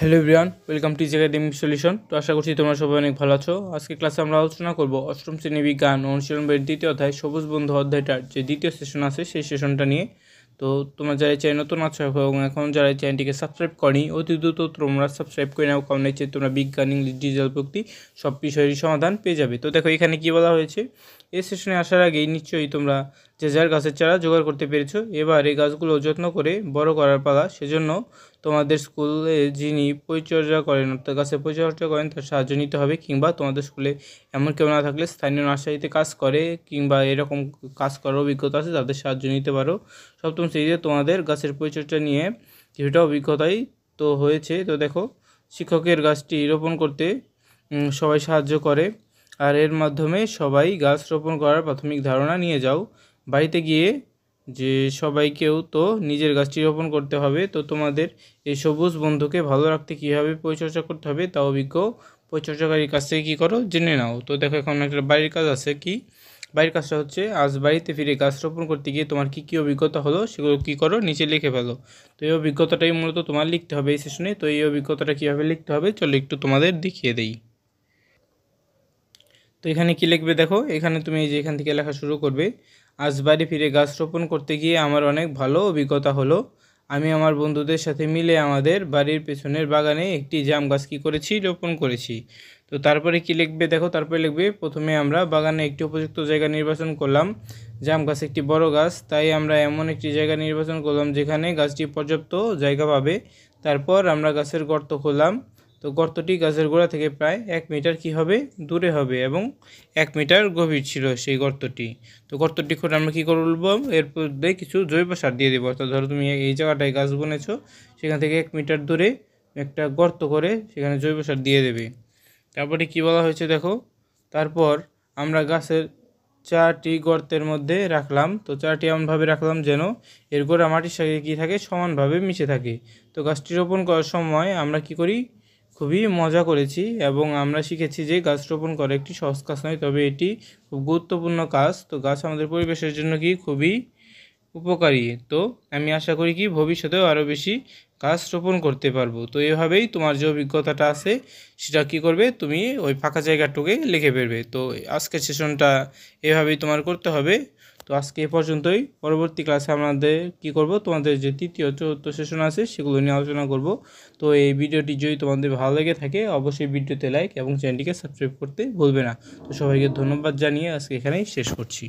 hello everyone welcome to জেগা ডিম solution তো আশা করছি তোমরা সবাই অনেক ভালো আছো আজকে ক্লাসে আমরা আলোচনা করব অষ্টম শ্রেণী বিজ্ঞান অনুশীলন বইয়ের দ্বিতীয় অধ্যায় সবুজ বন্ধু অধ্যায়টার যে দ্বিতীয় সেশন আছে সেই সেশনটা নিয়ে তো তোমরা যারা চাই নতুন আছো এবং এখন যারা চ্যানেলটিকে সাবস্ক্রাইব করনি অতি দ্রুত তোমরা সাবস্ক্রাইব করে নাও কারণ হচ্ছে তোমরা বিজ্ঞান ইংলিশ ডিজিটাল প্রকৃতি সব বিষয়েরই সমাধান পেয়ে যাবে তো দেখো এখানে কী বলা হয়েছে এই সেশনে আসার আগেই নিশ্চয়ই তোমরা যে যার গাছের চারা জোগাড় করতে পেরেছো এবার এই গাছগুলো যত্ন করে বড় করার পালা সেজন্য তোমাদের স্কুলে যিনি পরিচর্যা করেন তার কাছে পরিচর্যা করেন তার সাহায্য নিতে হবে কিংবা তোমাদের স্কুলে এমন কেউ না থাকলে স্থানীয় নার্সারিতে কাজ করে কিংবা এরকম কাজ করার অভিজ্ঞতা আছে তাদের সাহায্য নিতে পারো সপ্তম শ্রেণীতে তোমাদের গাছের পরিচর্যা নিয়ে কিছুটা অভিজ্ঞতাই তো হয়েছে তো দেখো শিক্ষকের গাছটি রোপণ করতে সবাই সাহায্য করে আর এর মাধ্যমে সবাই গাছ রোপণ করার প্রাথমিক ধারণা নিয়ে যাও বাড়িতে গিয়ে যে সবাইকেও তো নিজের গাছটি রোপণ করতে হবে তো তোমাদের এই সবুজ বন্ধুকে ভালো রাখতে কীভাবে পরিচর্যা করতে হবে তা অভিজ্ঞ পরিচর্যাকারীর কাছ থেকে কী করো জেনে নাও তো দেখো এখন একটা বাড়ির কাজ আছে কি বাড়ির কাজটা হচ্ছে আজ বাড়িতে ফিরে গাছ রোপণ করতে গিয়ে তোমার কী কী অভিজ্ঞতা হলো সেগুলো কী করো নিচে লিখে ফেলো তো এই অভিজ্ঞতাটাই মূলত তোমার লিখতে হবে এই সেশনে তো এই অভিজ্ঞতাটা কীভাবে লিখতে হবে চলো একটু তোমাদের দেখিয়ে দেই এখানে কি লিখবে দেখো এখানে তুমি এই যে এখান থেকে লেখা শুরু করবে আজ বাড়ি ফিরে গাছ রোপণ করতে গিয়ে আমার অনেক ভালো অভিজ্ঞতা হলো আমি আমার বন্ধুদের সাথে মিলে আমাদের বাড়ির পেছনের বাগানে একটি জাম গাছ কী করেছি রোপণ করেছি তো তারপরে কি লিখবে দেখো তারপরে লিখবে প্রথমে আমরা বাগানে একটি উপযুক্ত জায়গা নির্বাচন করলাম জাম গাছ একটি বড় গাছ তাই আমরা এমন একটি জায়গা নির্বাচন করলাম যেখানে গাছটি পর্যাপ্ত জায়গা পাবে তারপর আমরা গাছের গর্ত খোলাম তো গর্তটি গাছের গোড়া থেকে প্রায় এক মিটার কি হবে দূরে হবে এবং এক মিটার গভীর ছিল সেই গর্তটি তো গর্তটি খুঁড়ে আমরা কী করব এরপর দিয়ে কিছু জৈব সার দিয়ে দেবো অর্থাৎ ধরো তুমি এই জায়গাটায় গাছ বনেছো সেখান থেকে এক মিটার দূরে একটা গর্ত করে সেখানে জৈব সার দিয়ে দেবে তারপরে কি বলা হয়েছে দেখো তারপর আমরা গাছের চারটি গর্তের মধ্যে রাখলাম তো চারটি এমনভাবে রাখলাম যেন এর গোড়া মাটির সাথে কী থাকে সমানভাবে মিশে থাকে তো গাছটি রোপণ করার সময় আমরা কি করি খুবই মজা করেছি এবং আমরা শিখেছি যে গাছ রোপণ করা একটি সহজ কাজ নয় তবে এটি খুব গুরুত্বপূর্ণ কাজ তো গাছ আমাদের পরিবেশের জন্য কি খুবই উপকারী তো আমি আশা করি কি ভবিষ্যতেও আরও বেশি গাছ রোপণ করতে পারবো তো এভাবেই তোমার যে অভিজ্ঞতাটা আছে সেটা কি করবে তুমি ওই ফাঁকা জায়গাটুকে লিখে ফেলবে তো আজকের সেশনটা এভাবেই তোমার করতে হবে তো আজকে এ পর্যন্তই পরবর্তী ক্লাসে আমাদের কি করব তোমাদের যে তৃতীয় চতুর্থ সেশন আছে সেগুলো নিয়ে আলোচনা করব তো এই ভিডিওটি যদি তোমাদের ভালো লেগে থাকে অবশ্যই ভিডিওতে লাইক এবং চ্যানেলটিকে সাবস্ক্রাইব করতে ভুলবে না তো সবাইকে ধন্যবাদ জানিয়ে আজকে এখানেই শেষ করছি